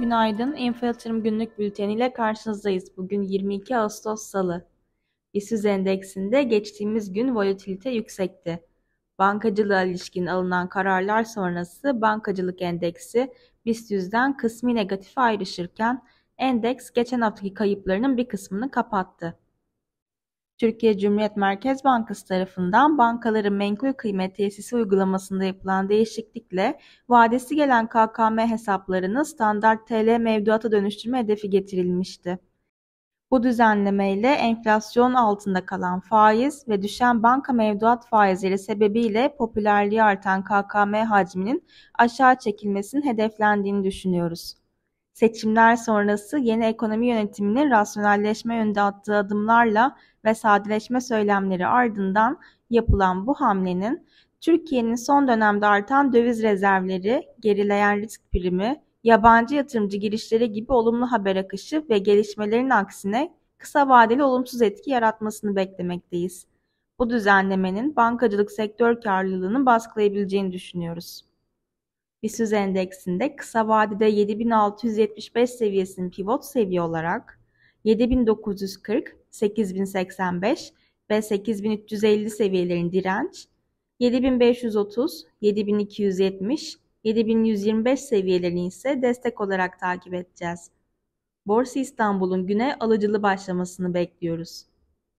Günaydın. Enflatörüm günlük bülteni ile karşınızdayız. Bugün 22 Ağustos Salı. BIST endeksinde geçtiğimiz gün volatilite yüksekti. Bankacılığa ilişkin alınan kararlar sonrası bankacılık endeksi BIST 100'den kısmi negatif ayrışırken endeks geçen haftaki kayıplarının bir kısmını kapattı. Türkiye Cumhuriyet Merkez Bankası tarafından bankaların menkul kıymet tesisi uygulamasında yapılan değişiklikle vadesi gelen KKM hesaplarını standart TL mevduata dönüştürme hedefi getirilmişti. Bu düzenlemeyle enflasyon altında kalan faiz ve düşen banka mevduat faizleri sebebiyle popülerliği artan KKM hacminin aşağı çekilmesinin hedeflendiğini düşünüyoruz seçimler sonrası yeni ekonomi yönetiminin rasyonelleşme yönünde attığı adımlarla ve sadeleşme söylemleri ardından yapılan bu hamlenin Türkiye'nin son dönemde artan döviz rezervleri, gerileyen risk primi, yabancı yatırımcı girişleri gibi olumlu haber akışı ve gelişmelerin aksine kısa vadeli olumsuz etki yaratmasını beklemekteyiz. Bu düzenlemenin bankacılık sektör karlılığını baskılayabileceğini düşünüyoruz. BIST endeksinde kısa vadede 7675 seviyesinin pivot seviye olarak 7940, 8085 ve 8350 seviyelerin direnç, 7530, 7270, 7125 seviyelerini ise destek olarak takip edeceğiz. Borsa İstanbul'un güne alıcılı başlamasını bekliyoruz.